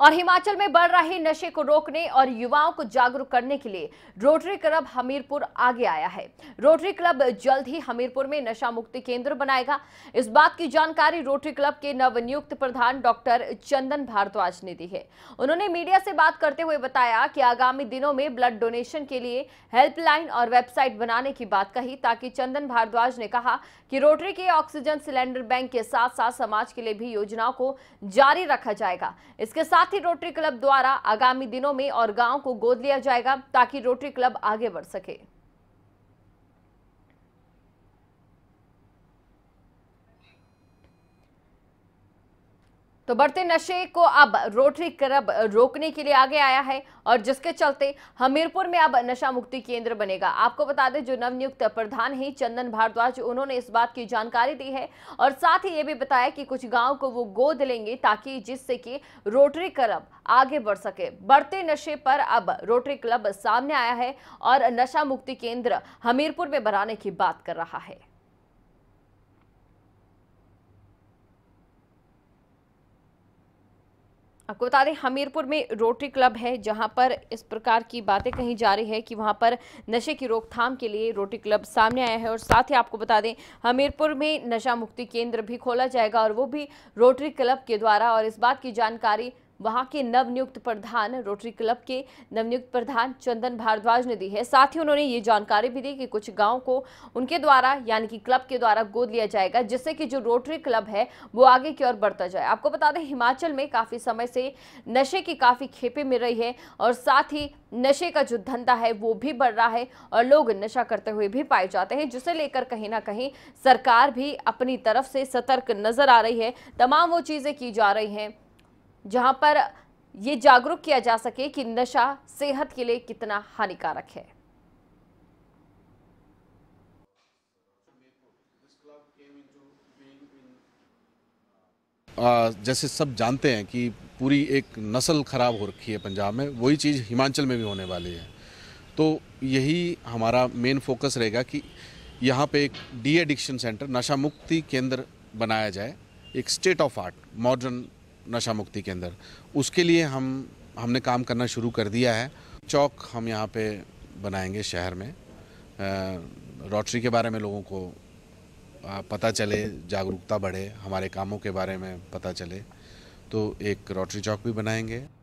और हिमाचल में बढ़ रहे नशे को रोकने और युवाओं को जागरूक करने के लिए रोटरी क्लब हमीरपुर आगे आया है रोटरी क्लब जल्द ही हमीरपुर में नशा मुक्ति केंद्र बनाएगा इस बात की जानकारी रोटरी क्लब के नवनियुक्त प्रधान डॉक्टर चंदन भारद्वाज ने दी है उन्होंने मीडिया से बात करते हुए बताया कि आगामी दिनों में ब्लड डोनेशन के लिए हेल्पलाइन और वेबसाइट बनाने की बात कही ताकि चंदन भारद्वाज ने कहा कि रोटरी के ऑक्सीजन सिलेंडर बैंक के साथ साथ समाज के लिए भी योजनाओं को जारी रखा जाएगा इसके साथ साथ ही रोटरी क्लब द्वारा आगामी दिनों में और गांव को गोद लिया जाएगा ताकि रोटरी क्लब आगे बढ़ सके तो बढ़ते नशे को अब रोटरी क्लब रोकने के लिए आगे आया है और जिसके चलते हमीरपुर में अब नशा मुक्ति केंद्र बनेगा आपको बता दें जो नवनियुक्त प्रधान हैं चंदन भारद्वाज उन्होंने इस बात की जानकारी दी है और साथ ही ये भी बताया कि कुछ गांव को वो गोद लेंगे ताकि जिससे कि रोटरी क्लब आगे बढ़ सके बढ़ते नशे पर अब रोटरी क्लब सामने आया है और नशा मुक्ति केंद्र हमीरपुर में बनाने की बात कर रहा है आपको बता दें हमीरपुर में रोटरी क्लब है जहां पर इस प्रकार की बातें कही जा रही है कि वहां पर नशे की रोकथाम के लिए रोटरी क्लब सामने आया है और साथ ही आपको बता दें हमीरपुर में नशा मुक्ति केंद्र भी खोला जाएगा और वो भी रोटरी क्लब के द्वारा और इस बात की जानकारी वहां के नवनियुक्त प्रधान रोटरी क्लब के नवनियुक्त प्रधान चंदन भारद्वाज ने दी है साथ ही उन्होंने ये जानकारी भी दी कि कुछ गाँव को उनके द्वारा यानी कि क्लब के द्वारा गोद लिया जाएगा जिससे कि जो रोटरी क्लब है वो आगे की ओर बढ़ता जाए आपको बता दें हिमाचल में काफ़ी समय से नशे की काफ़ी खेपे मिल रही है और साथ ही नशे का जो धंधा है वो भी बढ़ रहा है और लोग नशा करते हुए भी पाए जाते हैं जिसे लेकर कहीं ना कहीं सरकार भी अपनी तरफ से सतर्क नजर आ रही है तमाम वो चीज़ें की जा रही हैं जहां पर ये जागरूक किया जा सके कि नशा सेहत के लिए कितना हानिकारक है जैसे सब जानते हैं कि पूरी एक नस्ल ख़राब हो रखी है पंजाब में वही चीज़ हिमाचल में भी होने वाली है तो यही हमारा मेन फोकस रहेगा कि यहाँ पे एक डी एडिक्शन सेंटर नशा मुक्ति केंद्र बनाया जाए एक स्टेट ऑफ आर्ट मॉडर्न नशा मुक्ति के अंदर उसके लिए हम हमने काम करना शुरू कर दिया है चौक हम यहाँ पे बनाएंगे शहर में रोटरी के बारे में लोगों को पता चले जागरूकता बढ़े हमारे कामों के बारे में पता चले तो एक रोटरी चौक भी बनाएंगे